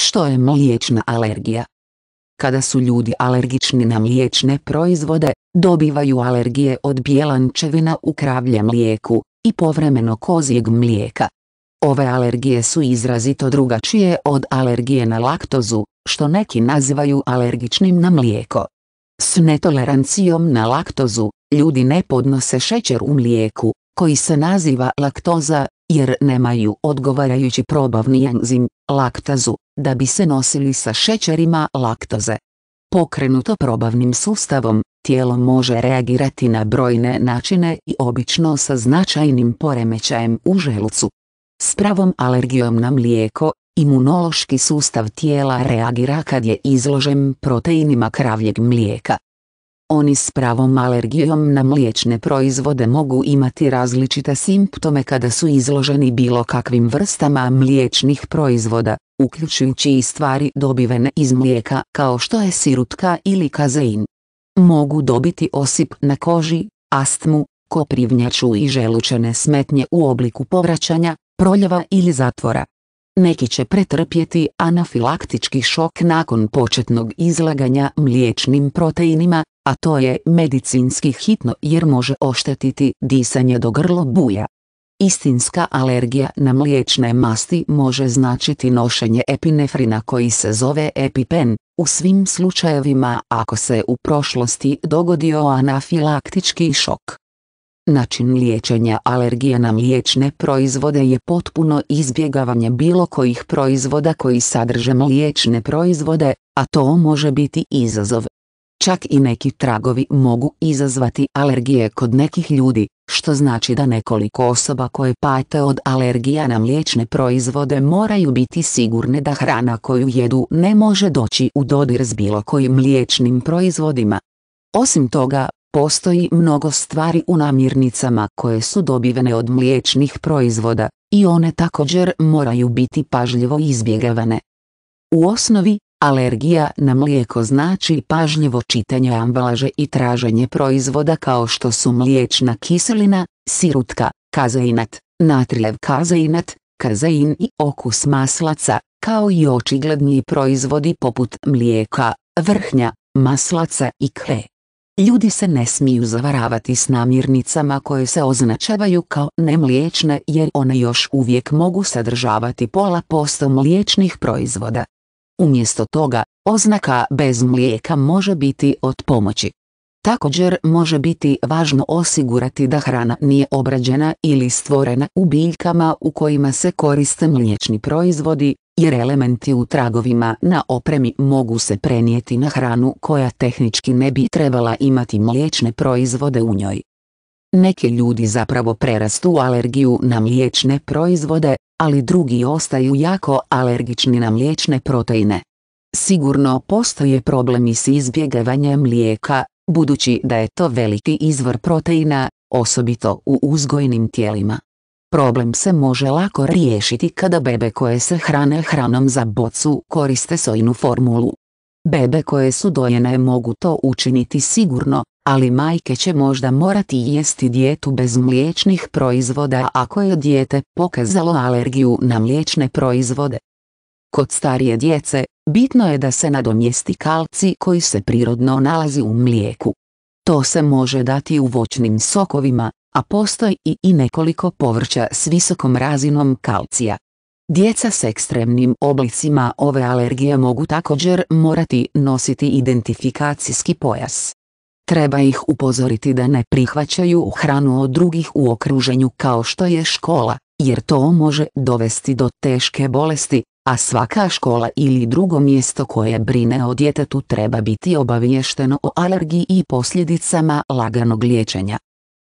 Što je mliječna alergija? Kada su ljudi alergični na mliječne proizvode, dobivaju alergije od bijelančevina u kravljem mlijeku i povremeno kozijeg mlijeka. Ove alergije su izrazito drugačije od alergije na laktozu, što neki nazivaju alergičnim na mlijeko. S netolerancijom na laktozu, ljudi ne podnose šećer u mlijeku, koji se naziva laktoza jer nemaju odgovarajući probavni enzim, laktazu, da bi se nosili sa šećerima laktoze. Pokrenuto probavnim sustavom, tijelo može reagirati na brojne načine i obično sa značajnim poremećajem u želucu. S pravom alergijom na mlijeko, imunološki sustav tijela reagira kad je izložen proteinima kravljeg mlijeka. Oni s pravom alergijom na mliječne proizvode mogu imati različite simptome kada su izloženi bilo kakvim vrstama mliječnih proizvoda, uključujući i stvari dobivene iz mlijeka kao što je sirutka ili kazein. Mogu dobiti osip na koži, astmu, koprivnjaču i želučene smetnje u obliku povraćanja, proljeva ili zatvora. Neki će pretrpjeti anafilaktički šok nakon početnog izlaganja mliječnim proteinima, a to je medicinski hitno jer može oštetiti disanje do grlo buja. Istinska alergija na mliječne masti može značiti nošenje epinefrina koji se zove epipen, u svim slučajevima ako se u prošlosti dogodio anafilaktički šok. Način liječenja alergije na mliječne proizvode je potpuno izbjegavanje bilo kojih proizvoda koji sadrže mliječne proizvode, a to može biti izazov Čak i neki tragovi mogu izazvati alergije kod nekih ljudi, što znači da nekoliko osoba koje pate od alergija na mliječne proizvode moraju biti sigurne da hrana koju jedu ne može doći u dodir s bilo kojim mliječnim proizvodima. Osim toga, postoji mnogo stvari u namirnicama koje su dobivene od mliječnih proizvoda, i one također moraju biti pažljivo izbjegavane. U osnovi, Alergija na mlijeko znači pažljivo čitanje ambalaže i traženje proizvoda kao što su mliječna kiselina, sirutka, kazeinat, natrijev kazeinat, kazein i okus maslaca, kao i očigledni proizvodi poput mlijeka, vrhnja, maslaca i kve. Ljudi se ne smiju zavaravati s namirnicama koje se označavaju kao nemliječne jer one još uvijek mogu sadržavati pola posto mliječnih proizvoda. Umjesto toga, oznaka bez mlijeka može biti od pomoći. Također može biti važno osigurati da hrana nije obrađena ili stvorena u biljkama u kojima se koriste mliječni proizvodi, jer elementi u tragovima na opremi mogu se prenijeti na hranu koja tehnički ne bi trebala imati mliječne proizvode u njoj. Neki ljudi zapravo prerastu alergiju na mliječne proizvode, ali drugi ostaju jako alergični na mliječne proteine. Sigurno postoje problemi s izbjegavanjem mlijeka, budući da je to veliki izvor proteina, osobito u uzgojnim tijelima. Problem se može lako riješiti kada bebe koje se hrane hranom za bocu koriste sojnu formulu. Bebe koje su dojene mogu to učiniti sigurno, ali majke će možda morati jesti dijetu bez mliječnih proizvoda ako je dijete pokazalo alergiju na mliječne proizvode. Kod starije djece, bitno je da se nadomjesti kalci koji se prirodno nalazi u mlijeku. To se može dati u voćnim sokovima, a postoji i nekoliko povrća s visokom razinom kalcija. Djeca s ekstremnim oblicima ove alergije mogu također morati nositi identifikacijski pojas treba ih upozoriti da ne prihvaćaju hranu od drugih u okruženju kao što je škola, jer to može dovesti do teške bolesti, a svaka škola ili drugo mjesto koje brine o djetetu treba biti obaviješteno o alergiji i posljedicama laganog liječenja.